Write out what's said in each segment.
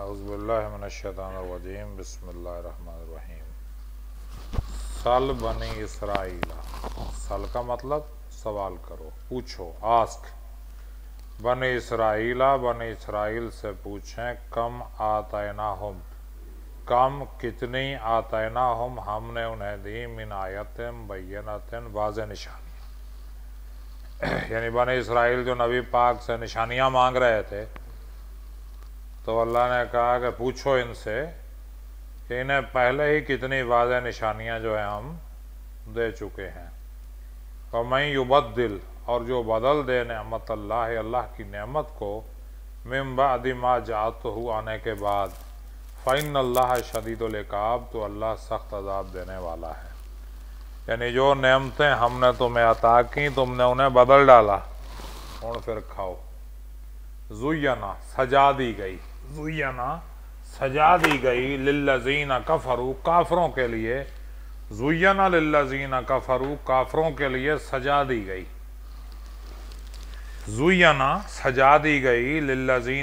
अज़बिल्लाशैतरजीम बसमीम सल बने इसराइला सल का मतलब सवाल करो पूछो आस्क बने इसराइला बने इसराइल से पूछें कम आतना हम कम कितनी आतना हम हमने उन्हें दी मिन आयतन बैनतन वाज निशानी यानी बने इसराइल जो नबी पाक से निशानियाँ मांग रहे थे तो अल्लाह ने कहा कि पूछो इनसे कि इन्हें पहले ही कितनी वाज निशानियाँ जो हैं हम दे चुके हैं तो मैं युबद दिल और जो बदल दे नमत अल्लाह अल्लाह की नेमत को मम्बादिमा जात हु आने के बाद फ़ैन अल्लाह लकाब तो अल्लाह सख्त अजाब देने वाला है यानी जो नेमतें हमने तुम्हें अता की तुमने उन्हें बदल डाला और फिर खाओ ना सजा दी गई जुयना सजा दी गई लल्लाजीना कफरू काफरों के लिए जुयाना लल्लाजीना कफरू काफरों के लिए सजा दी गई जुयना सजा दी गई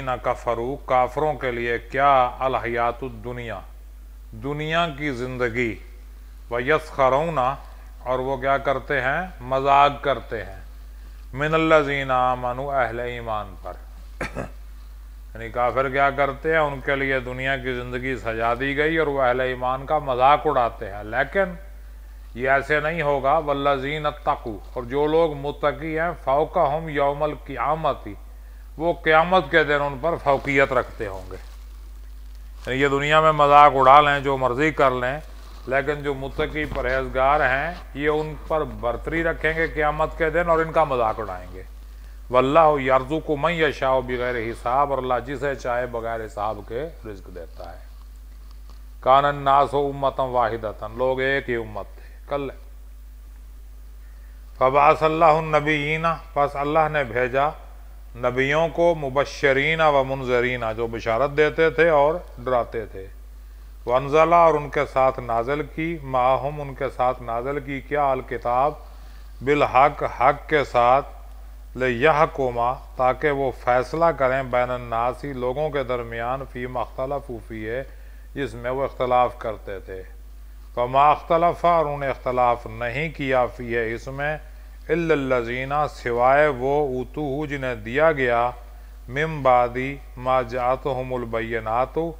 का कफरू काफरों के लिए क्या अलहयात दुनिया दुनिया की ज़िंदगी व यस खरौना और वो क्या करते हैं मजाक करते हैं मिनल्लाजीना मनु अहल ईमान पर यानी काफिर क्या करते हैं उनके लिए दुनिया की ज़िंदगी सजा दी गई और वह अहल ईमान का मजाक उड़ाते हैं लेकिन ये ऐसे नहीं होगा वल्लजीन तकू और जो लोग मुतकी हैं फ़ौका हम यौमल क़्यामती वो क़्यामत के दिन उन पर फौकियत रखते होंगे यानी ये दुनिया में मजाक उड़ा लें जो मर्ज़ी कर लें लेकिन जो मुतकी परहेजगार हैं ये उन पर बरतरी रखेंगे क़्यामत के दिन और इनका मजाक उड़ाएंगे वल्ला यारजू को मैं यशाओ बगैर हिसाब और अल्लाह जिसे चाहे बगैर हिसाब के रिज्क देता है कानन नास हो उम्मत वाहिदतन लोग एक ही उम्मत थे कल फबासल्लाबीना बस अल्लाह ने भेजा नबियों को मुबशरीना व मुनजरीना जो बशारत देते थे और डराते थे वनजला और उनके साथ नाजल की माहम उनके साथ नाजल की क्या अलकिताब बिलहक हक के साथ यह कोमा ताकि वो फैसला करें बैन नासी लोगों के दरमियान फ़ीम अख्तलफूफ़ी है जिसमें वो इख्तलाफ करते थे फमा अख्तलफ़ा और उन्हें इख्तलाफ नहीं किया फ़ी है इसमें इल्लजीना सिवाय वो उतू जिन्हें दिया गया मिमबादी माजात हमलबैनातो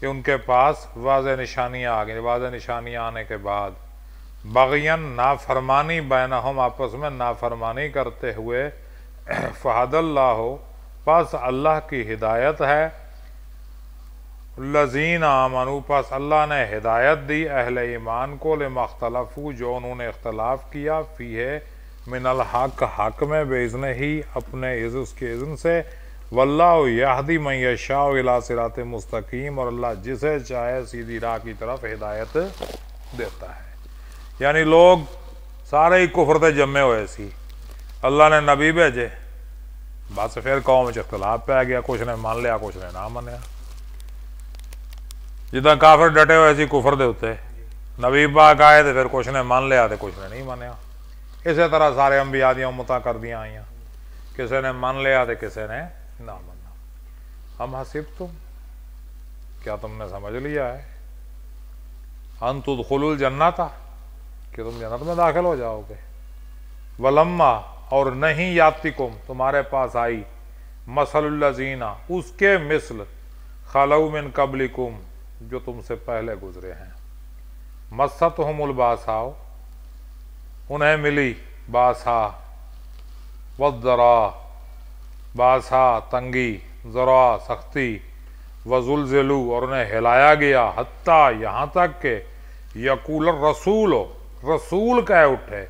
कि उनके पास वाज निशानियाँ आ गई वाज निशानियाँ आने के बाद बगैन नाफरमानी बैन हम आपस में नाफरमानी करते हुए फ़हदल्ला बस अल्लाह की हिदायत है लजीन आमनु बस अल्लाह ने हिदायत दी अहल ईमान को ले मख्तलफू जो उन्होंने इख्तलाफ किया फ़ी है मिनल हक हक में बेजन ही अपने इज़ उसके इज़्न से वल्लाहदी मैशाह सिरात मुस्तकीम और अल्लाह जिसे चाहे सीधी राह की तरफ हिदायत देता है यानी लोग सारे ही कुफरते जमे हुए सी अल्लाह ने नबी भेजे बस फिर कौम च इखतलाब पै गया कुछ ने मान लिया कुछ ने ना मनिया जिदा काफिर डटे हुए थी कुफर के उ नबी पाक आए तो फिर कुछ ने मान लिया तो कुछ ने नहीं मानिया इस तरह सारे अंबिया दमत कर दया आई किसी ने मान लिया तो किसी ने ना मना हम हसीब तुम क्या तुमने समझ लिया है हम तुद खुल जन्ना था कि तुम जन्नत में दाखिल हो जाओगे वलम्मा और नहीं यातिकुम तुम्हारे पास आई मसलजीना उसके मिसल कबली कबलिकुम जो तुमसे पहले गुजरे हैं मसत हमबासाओ उन्हें मिली बासा वरा बासा तंगी ज़रा सख्ती वजुल जलू और उन्हें हिलाया गया हती यहाँ तक के यकूल रसूल रसूल कह उठे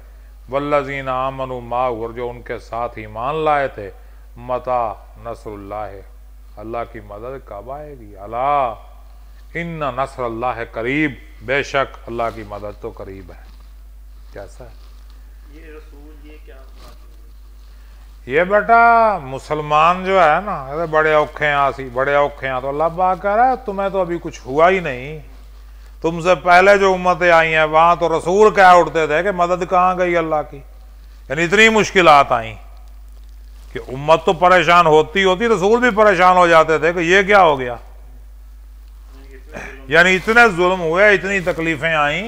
वल्लिन आमन माँ और जो उनके साथ ईमान लाए थे मता नसर अल्लाह की मदद कब आएगी अला इन नसर अल्लाह करीब बेशक अल्लाह की मदद तो करीब है कैसा है ये रसूल ये क्या ये बेटा मुसलमान जो है ना अरे बड़े औखे हैं आसी बड़े औखे हैं तो अल्लाह बा कह रहा है तुम्हें तो अभी कुछ हुआ ही नहीं तुमसे पहले जो उम्मतें आई हैं वहां तो रसूल कह उठते थे कि मदद कहाँ गई अल्लाह की यानी इतनी मुश्किल आई कि उम्मत तो परेशान होती होती रसूल भी परेशान हो जाते थे कि ये क्या हो गया यानी इतने जुल्म हुए इतनी तकलीफ़ें आई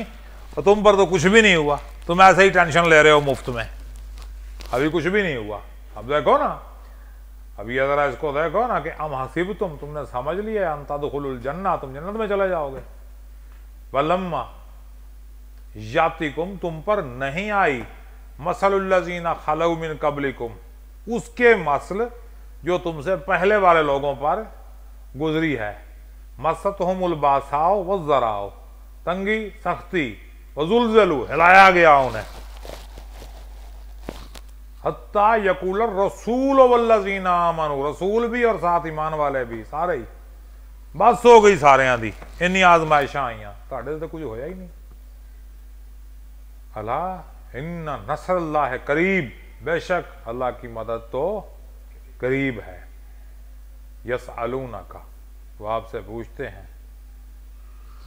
और तुम पर तो कुछ भी नहीं हुआ तुम ऐसे ही टेंशन ले रहे हो मुफ्त में अभी कुछ भी नहीं हुआ अब देखो ना अभी अगर इसको देखो ना कि अम हसीब तुम तुमने समझ लिया अंतादुल जन्ना तुम जन्नत में चले जाओगे वलम्मा यातिकुम तुम पर नहीं आई मसलजीना खलउमिन कबलिकुम उसके मसल जो तुमसे पहले वाले लोगों पर गुजरी है मसत उलबासाओ व ज़राओ तंगी सख्ती वजुलजलू हिलाया गया उन्हें हत्ता यकूलर रसूल वल्लजीना मनु रसूल भी और साथ ईमान वाले भी सारे ही बस हो गई सारे की इन आजमायशा आई ਤੁਹਾਡੇ तो कुछ होया ही नहीं अला इन्ना नसर अल्लाह है करीब बेशक अल्लाह की मदद तो करीब है यस आलूना का वो आपसे पूछते हैं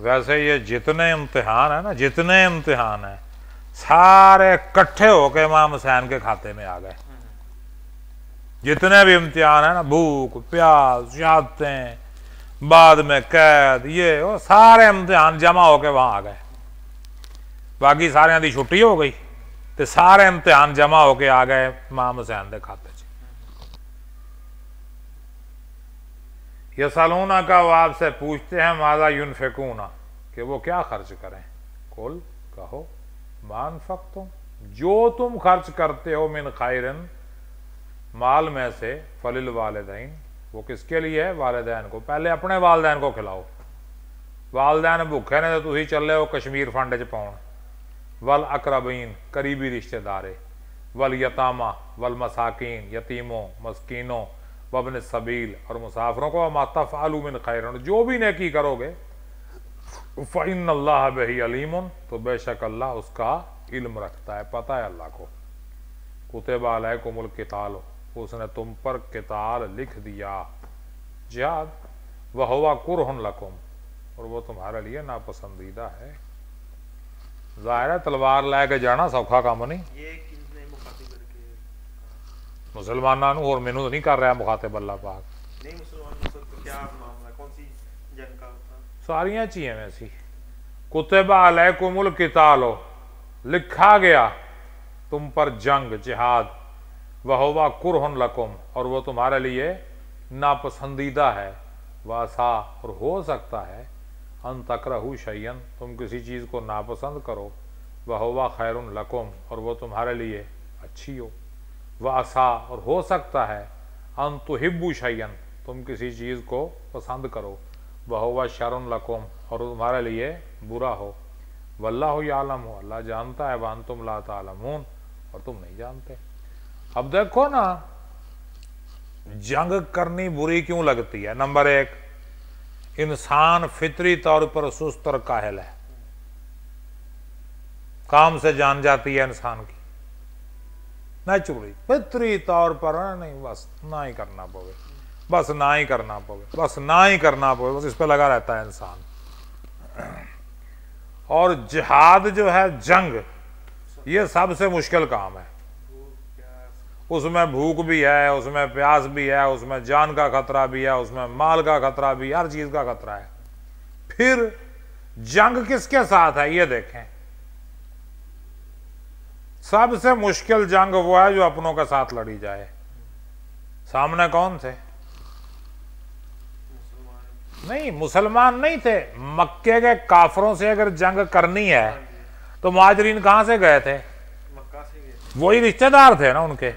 वैसे ये जितने इम्तिहान है ना जितने इम्तिहान है सारे इकट्ठे होके इमाम हुसैन के खाते में आ गए जितने भी इम्तिहान है ना भूख प्यास यादतें बाद में कैद ये वो सारे इम्तिहान तो जमा होके वहां आ गए बाकी सारे की छुट्टी हो गई तो सारे इम्तिहान जमा होके आ गए इमाम हुसैन के खाते ये सलूना का वो आपसे पूछते हैं माजा यून फेकूना कि वो क्या खर्च करें कुल कहो मान फक तुम जो तुम खर्च करते हो मिन खैरन माल में से फलिल वालदेन वो किसके लिए है वालदेन को पहले अपने वालदेन को खिलाओ वालदेन भुखे ने तो तुम चले हो कश्मीर फंड च पा वल अकरबीन करीबी रिश्तेदारे वल यतामा वल मसाकिन यतीमों मस्किनों वबन सबील और मुसाफरों को मातफ आलू मिन खैर जो भी ने करोगे फ़ैन अल्लाह बही अलीम तो बेशक अल्लाह उसका इल्म रखता है पता है अल्लाह को कुतबाला कोमल किताल हो उसने तुम पर किताल लिख दिया जिहाद वह हवा कुरहन लकुम और वो तुम्हारे लिए नापसंदीदा है ज़ाहिर है तलवार लेके जाना सौखा काम नहीं मुसलमाना और मेनू तो नहीं कर रहा मुखातिब अल्लाह पाक तो सारिया चीजें वैसी कुतबा अलैकुमुल किताल लिखा गया तुम पर जंग जिहाद वाह कुरहन लकुम और वो तुम्हारे लिए नापसंदीदा है वासा और हो सकता है अन तकरहू शयन तुम किसी चीज़ को नापसंद करो वाह खैर लकुम और वो तुम्हारे लिए अच्छी हो वासा और हो सकता है अन तो हिब्बू शयन तुम किसी चीज़ को पसंद करो वह शर लकुम और तुम्हारे लिए बुरा हो वल्ला आलम हो अल्लाह जानता है वन तुम ला तमून और तुम नहीं जानते अब देखो ना जंग करनी बुरी क्यों लगती है नंबर एक इंसान फितरी तौर पर सुस्त और काहल है काम से जान जाती है इंसान की नेचुरली फितरी तौर पर नहीं बस ना ही करना पवे बस ना ही करना पवे बस ना ही करना पवे बस इस पर लगा रहता है इंसान और जिहाद जो है जंग ये सबसे मुश्किल काम है उसमें भूख भी है उसमें प्यास भी है उसमें जान का खतरा भी है उसमें माल का खतरा भी हर चीज़ का खतरा है फिर जंग किसके साथ है ये देखें सबसे मुश्किल जंग वो है जो अपनों के साथ लड़ी जाए सामने कौन थे नहीं मुसलमान नहीं थे मक्के के काफरों से अगर जंग करनी है तो माजरीन कहां से गए थे वही रिश्तेदार थे ना उनके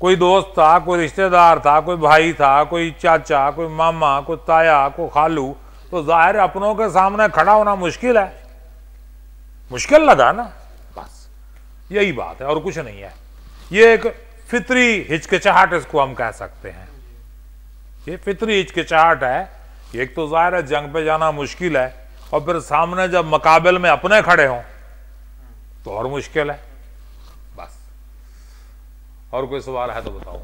कोई दोस्त था कोई रिश्तेदार था कोई भाई था कोई चाचा कोई मामा कोई ताया कोई खालू तो जाहिर अपनों के सामने खड़ा होना मुश्किल है मुश्किल लगा ना बस यही बात है और कुछ नहीं है ये एक फितरी हिचकिचाहट इसको हम कह सकते हैं ये फितरी हिचकिचाहट है एक तो जाहिर है जंग पे जाना मुश्किल है और फिर सामने जब मकाबल में अपने खड़े हों तो और मुश्किल है और कोई सवाल है तो बताओ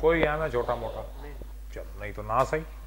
कोई है ना छोटा मोटा चल नहीं तो ना सही